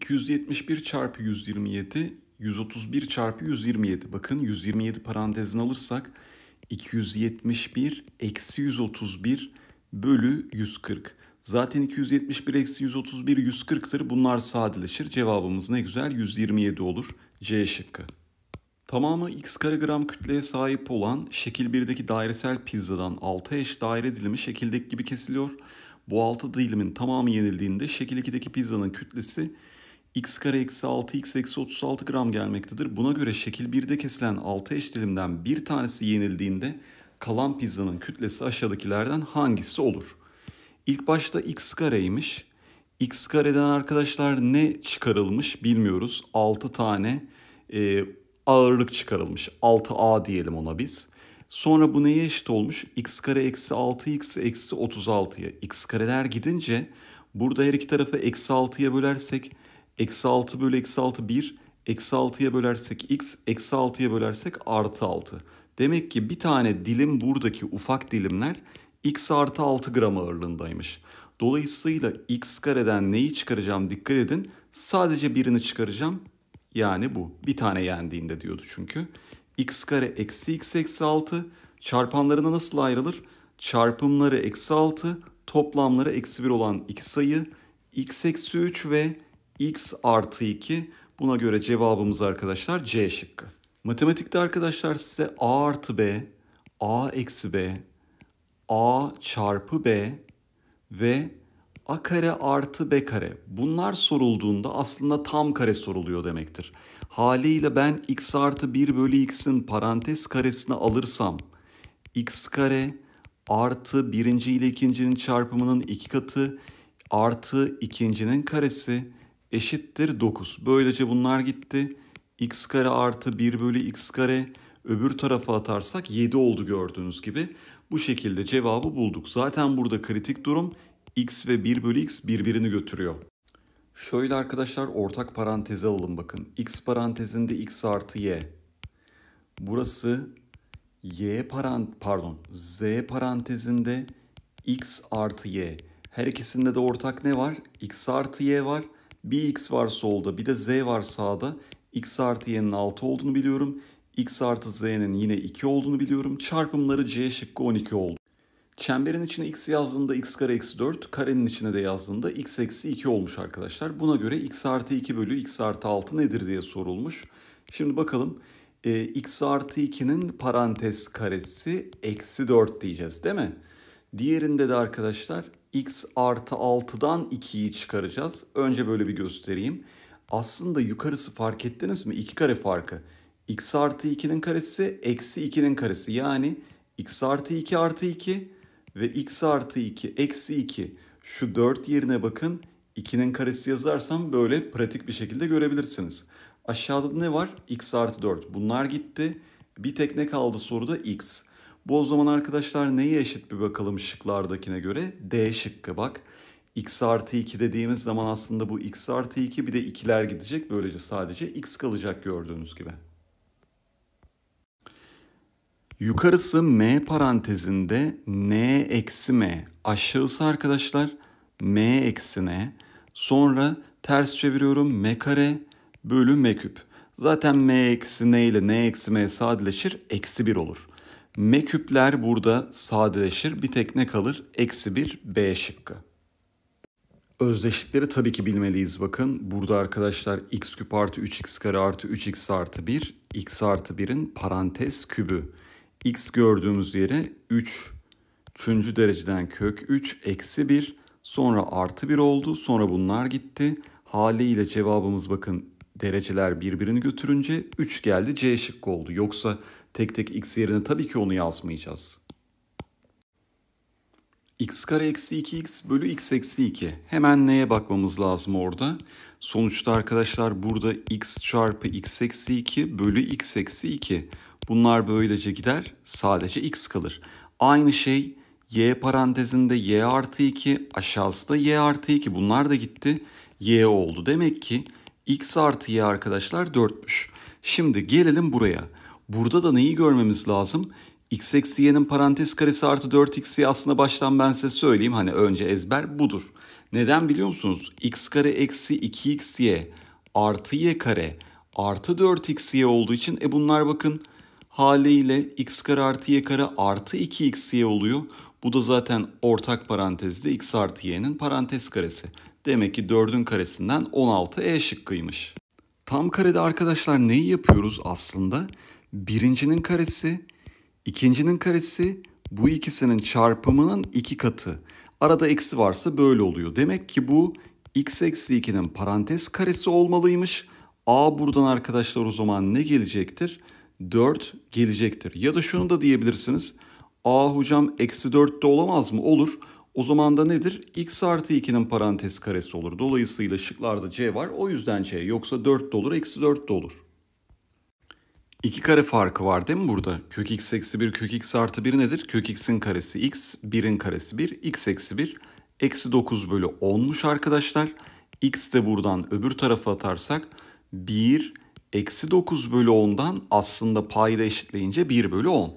271 çarpı 127, 131 çarpı 127. Bakın 127 parantezin alırsak 271 eksi 131 bölü 140. Zaten 271 eksi 131 140'tır. Bunlar sadeleşir. Cevabımız ne güzel 127 olur. C şıkkı. Tamamı x kare gram kütleye sahip olan şekil 1'deki dairesel pizzadan 6 eş daire dilimi şekildeki gibi kesiliyor. Bu 6 dilimin tamamı yenildiğinde şekil 2'deki pizzanın kütlesi x kare eksi 6 x eksi 36 gram gelmektedir. Buna göre şekil 1'de kesilen 6 eş dilimden bir tanesi yenildiğinde kalan pizzanın kütlesi aşağıdakilerden hangisi olur? İlk başta x kareymiş. x kareden arkadaşlar ne çıkarılmış bilmiyoruz. 6 tane e, ağırlık çıkarılmış. 6a diyelim ona biz. Sonra bu neye eşit olmuş? x kare eksi 6x eksi 36'ya. x kareler gidince burada her iki tarafı eksi 6'ya bölersek Eksi 6 bölü eksi 6 1. Eksi 6'ya bölersek x, eksi 6'ya bölersek artı 6. Demek ki bir tane dilim buradaki ufak dilimler x artı 6 gram ağırlığındaymış. Dolayısıyla x kareden neyi çıkaracağım dikkat edin. Sadece birini çıkaracağım. Yani bu. Bir tane yendiğinde diyordu çünkü. x kare eksi x eksi 6 çarpanlarına nasıl ayrılır? Çarpımları eksi 6, toplamları eksi 1 olan iki sayı x eksi 3 ve x artı 2 buna göre cevabımız arkadaşlar C şıkkı. Matematikte arkadaşlar size a artı b, a eksi b, a çarpı b ve a kare artı b kare. Bunlar sorulduğunda aslında tam kare soruluyor demektir. Haliyle ben x artı 1 bölü x'in parantez karesini alırsam x kare artı birinci ile ikincinin çarpımının iki katı artı ikincinin karesi eşittir 9. Böylece bunlar gitti. x kare artı 1 bölü x kare öbür tarafa atarsak 7 oldu gördüğünüz gibi. Bu şekilde cevabı bulduk. Zaten burada kritik durum x ve 1 bölü x birbirini götürüyor. Şöyle arkadaşlar ortak paranteze alalım bakın. x parantezinde x artı y. Burası y parant pardon z parantezinde x artı y. Her ikisinde de ortak ne var? x artı y var. Bir x var solda bir de z var sağda. x artı y'nin 6 olduğunu biliyorum. x artı z'nin yine 2 olduğunu biliyorum. Çarpımları c şıkkı 12 oldu. Çemberin içine x yazdığında x kare eksi 4, karenin içine de yazdığında x eksi 2 olmuş arkadaşlar. Buna göre x artı 2 bölü x artı 6 nedir diye sorulmuş. Şimdi bakalım e, x artı 2'nin parantez karesi eksi 4 diyeceğiz değil mi? Diğerinde de arkadaşlar x artı 6'dan 2'yi çıkaracağız. Önce böyle bir göstereyim. Aslında yukarısı fark ettiniz mi? 2 kare farkı. x artı 2'nin karesi eksi 2'nin karesi. Yani x artı 2 artı 2 ve x artı 2 eksi 2. Şu 4 yerine bakın. 2'nin karesi yazarsam böyle pratik bir şekilde görebilirsiniz. Aşağıda ne var? x artı 4. Bunlar gitti. Bir tek ne kaldı soruda? x. Bu o zaman arkadaşlar neye eşit bir bakalım şıklardakine göre? D şıkkı bak. x artı 2 dediğimiz zaman aslında bu x artı 2 bir de 2'ler gidecek. Böylece sadece x kalacak gördüğünüz gibi. Yukarısı m parantezinde n eksi m. Aşağısı arkadaşlar m eksi n. Sonra ters çeviriyorum m kare bölü m küp. Zaten m eksi n ile n eksi m sadeleşir eksi 1 olur. M küpler burada sadeleşir. Bir tek ne kalır? Eksi bir B şıkkı. Özdeşlikleri tabii ki bilmeliyiz bakın. Burada arkadaşlar x küp artı 3x kare artı 3x artı 1. x artı 1'in parantez kübü. x gördüğümüz yere 3. Üçüncü dereceden kök 3 eksi 1. Sonra artı 1 oldu. Sonra bunlar gitti. Haliyle cevabımız bakın dereceler birbirini götürünce 3 geldi C şıkkı oldu. Yoksa Tek tek x yerine tabii ki onu yazmayacağız. x kare eksi 2x bölü x eksi 2. Hemen neye bakmamız lazım orada? Sonuçta arkadaşlar burada x çarpı x eksi 2 bölü x eksi 2. Bunlar böylece gider sadece x kalır. Aynı şey y parantezinde y artı 2 aşağısı da y artı 2 bunlar da gitti. y oldu. Demek ki x artı y arkadaşlar 4'müş. Şimdi gelelim buraya. Burada da neyi görmemiz lazım? x eksi y'nin parantez karesi artı 4x'i aslında baştan ben size söyleyeyim. Hani önce ezber budur. Neden biliyor musunuz? x kare eksi 2xy artı y kare artı 4xy olduğu için e bunlar bakın haliyle x kare artı y kare artı 2xy oluyor. Bu da zaten ortak parantezde x artı y'nin parantez karesi. Demek ki 4'ün karesinden 16 e şıkkıymış. Tam karede arkadaşlar neyi yapıyoruz aslında? Aslında birincinin karesi, ikincinin karesi bu ikisinin çarpımının iki katı. Arada eksi varsa böyle oluyor. Demek ki bu x eksi 2'nin parantez karesi olmalıymış. A buradan arkadaşlar o zaman ne gelecektir? 4 gelecektir. Ya da şunu da diyebilirsiniz. A hocam eksi 4'te olamaz mı? Olur. O zaman da nedir? x artı 2'nin parantez karesi olur. Dolayısıyla şıklarda c var. O yüzden c. Yoksa 4 de olur, eksi 4 de olur. İki kare farkı var değil mi burada? Kök x eksi 1 kök x artı 1 nedir? Kök x'in karesi x, 1'in karesi 1, x eksi 1. Eksi 9 bölü 10'muş arkadaşlar. x de buradan öbür tarafa atarsak 1 eksi 9 bölü 10'dan aslında payda eşitleyince 1 bölü 10.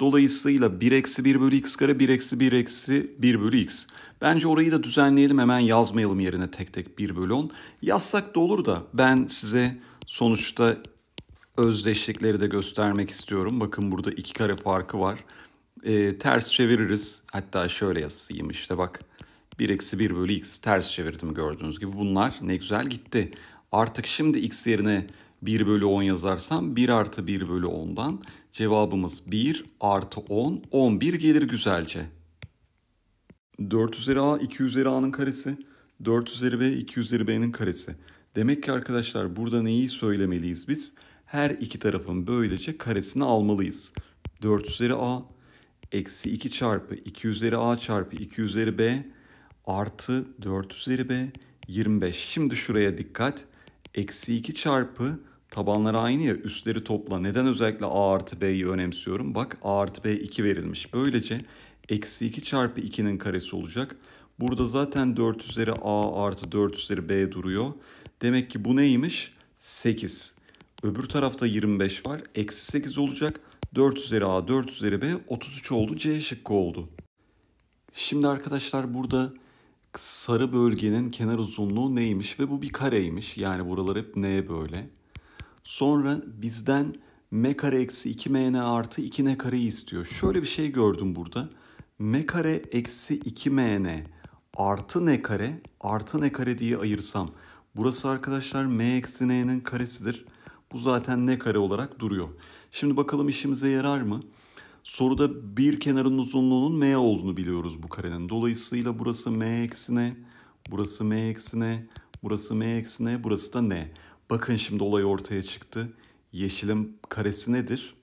Dolayısıyla 1 eksi 1 bölü x kare 1 eksi 1 eksi 1 bölü x. Bence orayı da düzenleyelim hemen yazmayalım yerine tek tek 1 bölü 10. Yazsak da olur da ben size sonuçta özdeşlikleri de göstermek istiyorum. Bakın burada iki kare farkı var. E, ters çeviririz. Hatta şöyle yazayım işte bak. 1 eksi 1 bölü x ters çevirdim gördüğünüz gibi. Bunlar ne güzel gitti. Artık şimdi x yerine 1 bölü 10 yazarsam 1 artı 1 bölü 10'dan cevabımız 1 artı 10, 11 gelir güzelce. 4 üzeri a 2 üzeri a'nın karesi, 4 üzeri b 2 üzeri b'nin karesi. Demek ki arkadaşlar burada neyi söylemeliyiz biz? her iki tarafın böylece karesini almalıyız. 4 üzeri a eksi 2 çarpı 2 üzeri a çarpı 2 üzeri b artı 4 üzeri b 25. Şimdi şuraya dikkat. Eksi 2 çarpı tabanları aynı ya üstleri topla. Neden özellikle a artı b'yi önemsiyorum? Bak a artı b 2 verilmiş. Böylece eksi 2 çarpı 2'nin karesi olacak. Burada zaten 4 üzeri a artı 4 üzeri b duruyor. Demek ki bu neymiş? 8. Öbür tarafta 25 var. Eksi 8 olacak. 4 üzeri A, 4 üzeri B, 33 oldu. C şıkkı oldu. Şimdi arkadaşlar burada sarı bölgenin kenar uzunluğu neymiş ve bu bir kareymiş. Yani buralar hep N böyle. Sonra bizden m kare eksi 2mn artı 2n kareyi istiyor. Şöyle bir şey gördüm burada. m kare eksi 2mn artı n kare artı n kare diye ayırsam. Burası arkadaşlar m eksi n'nin karesidir. Bu zaten ne kare olarak duruyor. Şimdi bakalım işimize yarar mı? Soruda bir kenarın uzunluğunun m olduğunu biliyoruz bu karenin. Dolayısıyla burası m eksine, burası m eksine, burası m eksine, burası da n. Bakın şimdi olay ortaya çıktı. Yeşilin karesi nedir?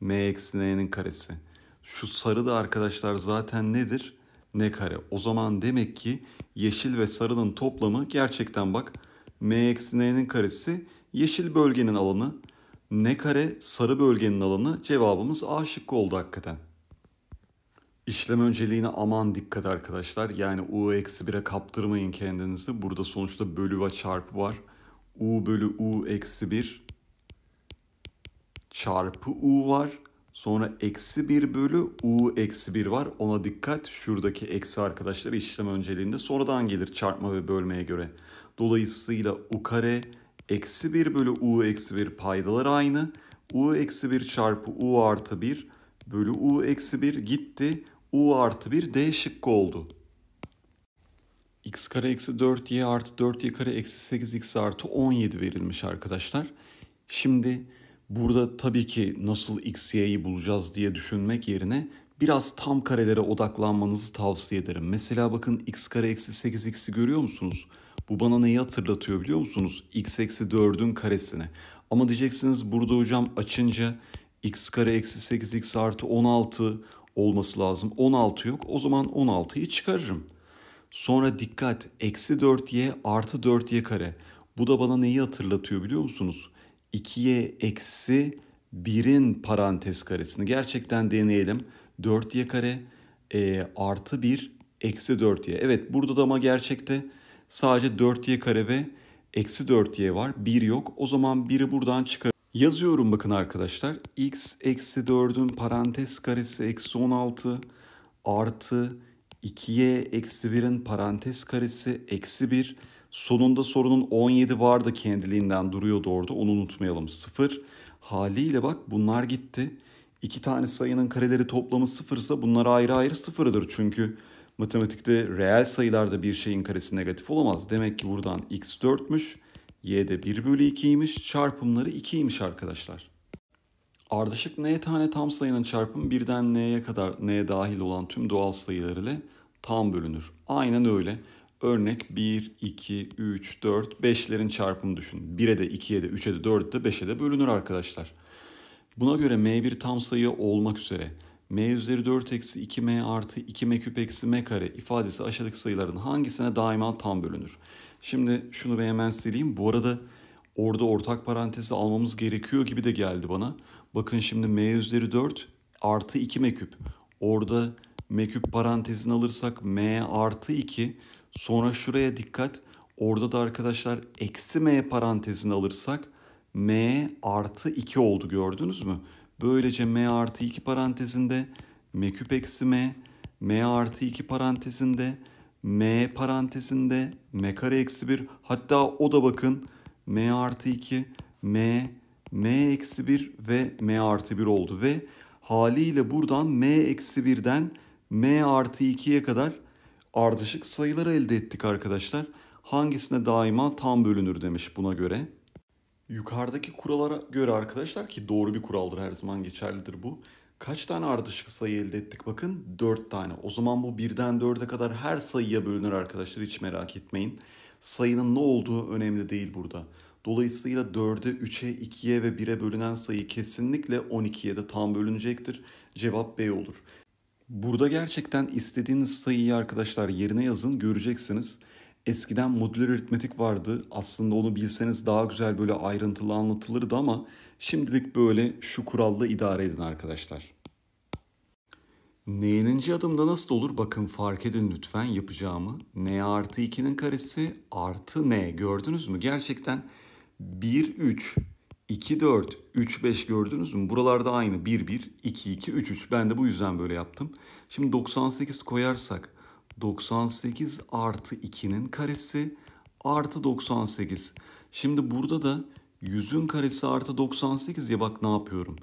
m eksi n'nin karesi. Şu sarı da arkadaşlar zaten nedir? n kare. O zaman demek ki yeşil ve sarının toplamı gerçekten bak m eksi n'nin karesi Yeşil bölgenin alanı ne kare sarı bölgenin alanı cevabımız A şıkkı oldu hakikaten. İşlem önceliğine aman dikkat arkadaşlar. Yani U eksi 1'e kaptırmayın kendinizi. Burada sonuçta bölü ve çarpı var. U bölü U eksi 1 çarpı U var. Sonra eksi 1 bölü U eksi 1 var. Ona dikkat. Şuradaki eksi arkadaşlar işlem önceliğinde sonradan gelir çarpma ve bölmeye göre. Dolayısıyla U kare Eksi 1 bölü u eksi 1 paydalar aynı. u eksi 1 çarpı u artı 1 bölü u eksi 1 gitti. u artı 1 d şıkkı oldu. x kare eksi 4y artı 4y kare eksi 8x artı 17 verilmiş arkadaşlar. Şimdi burada tabii ki nasıl x, y'yi bulacağız diye düşünmek yerine biraz tam karelere odaklanmanızı tavsiye ederim. Mesela bakın x kare eksi 8x'i görüyor musunuz? Bu bana neyi hatırlatıyor biliyor musunuz? x eksi 4'ün karesini. Ama diyeceksiniz burada hocam açınca x kare eksi 8 x artı 16 olması lazım. 16 yok o zaman 16'yı çıkarırım. Sonra dikkat eksi 4y artı 4y kare. Bu da bana neyi hatırlatıyor biliyor musunuz? 2y eksi 1'in parantez karesini gerçekten deneyelim. 4y kare e, artı 1 eksi 4y. Evet burada da ama gerçekte Sadece 4y kare ve eksi 4y var. 1 yok. O zaman 1'i buradan çıkar. Yazıyorum bakın arkadaşlar. x eksi 4'ün parantez karesi eksi 16 artı 2y eksi 1'in parantez karesi eksi 1. Sonunda sorunun 17 vardı kendiliğinden duruyordu orada. Onu unutmayalım. 0. Haliyle bak bunlar gitti. İki tane sayının kareleri toplamı sıfırsa bunlar ayrı ayrı sıfırdır. Çünkü Matematikte reel sayılarda bir şeyin karesi negatif olamaz. Demek ki buradan x 4'müş, y de 1 bölü 2'ymiş, çarpımları 2'ymiş arkadaşlar. Ardışık n tane tam sayının çarpımı birden n'ye kadar n'ye dahil olan tüm doğal sayılar ile tam bölünür. Aynen öyle. Örnek 1, 2, 3, 4, 5'lerin çarpımı düşün. 1'e de 2'ye de 3'e de 4'e de 5'e de bölünür arkadaşlar. Buna göre m1 tam sayı olmak üzere m üzeri 4 eksi 2m artı 2m küp eksi m kare ifadesi aşağıdaki sayıların hangisine daima tam bölünür? Şimdi şunu ben hemen sileyim. Bu arada orada ortak parantezi almamız gerekiyor gibi de geldi bana. Bakın şimdi m üzeri 4 artı 2m küp. Orada m küp parantezini alırsak m artı 2. Sonra şuraya dikkat. Orada da arkadaşlar eksi m parantezini alırsak m artı 2 oldu gördünüz mü? Böylece m artı 2 parantezinde m küp eksi m, m artı 2 parantezinde m parantezinde m kare eksi 1 hatta o da bakın m artı 2, m, m eksi 1 ve m artı 1 oldu ve haliyle buradan m eksi 1'den m artı 2'ye kadar ardışık sayıları elde ettik arkadaşlar. Hangisine daima tam bölünür demiş buna göre. Yukarıdaki kurallara göre arkadaşlar ki doğru bir kuraldır her zaman geçerlidir bu. Kaç tane ardışık sayı elde ettik bakın? 4 tane. O zaman bu 1'den 4'e kadar her sayıya bölünür arkadaşlar hiç merak etmeyin. Sayının ne olduğu önemli değil burada. Dolayısıyla 4'e, 3'e, 2'ye ve 1'e bölünen sayı kesinlikle 12'ye de tam bölünecektir. Cevap B olur. Burada gerçekten istediğiniz sayıyı arkadaşlar yerine yazın göreceksiniz. Eskiden modüler aritmetik vardı. Aslında onu bilseniz daha güzel böyle ayrıntılı anlatılırdı ama şimdilik böyle şu kuralla idare edin arkadaşlar. N'ninci adımda nasıl olur? Bakın fark edin lütfen yapacağımı. N artı 2'nin karesi artı N gördünüz mü? Gerçekten 1, 3, 2, 4, 3, 5 gördünüz mü? Buralarda aynı 1, 1, 2, 2, 3, 3. Ben de bu yüzden böyle yaptım. Şimdi 98 koyarsak 98 artı 2'nin karesi artı 98. Şimdi burada da 100'ün karesi artı 98 ya bak ne yapıyorum.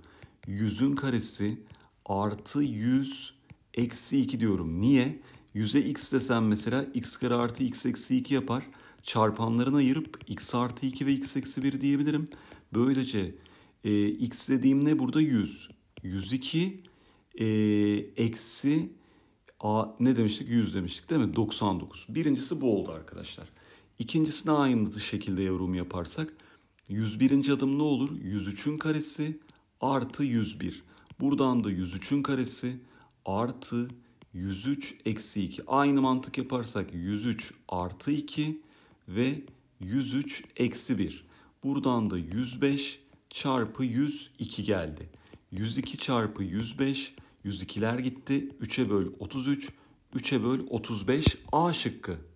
100'ün karesi artı 100 eksi 2 diyorum. Niye? 100'e x desem mesela x kare artı x eksi 2 yapar. Çarpanlarına ayırıp x artı 2 ve x eksi 1 diyebilirim. Böylece e, x dediğim ne burada 100. 102 e, eksi A ne demiştik? 100 demiştik değil mi? 99. Birincisi bu oldu arkadaşlar. İkincisine aynı şekilde yorum yaparsak 101. adım ne olur? 103'ün karesi artı 101. Buradan da 103'ün karesi artı 103 eksi 2. Aynı mantık yaparsak 103 artı 2 ve 103 eksi 1. Buradan da 105 çarpı 102 geldi. 102 çarpı 105 102'ler gitti. 3'e böl 33. 3'e böl 35 A şıkkı.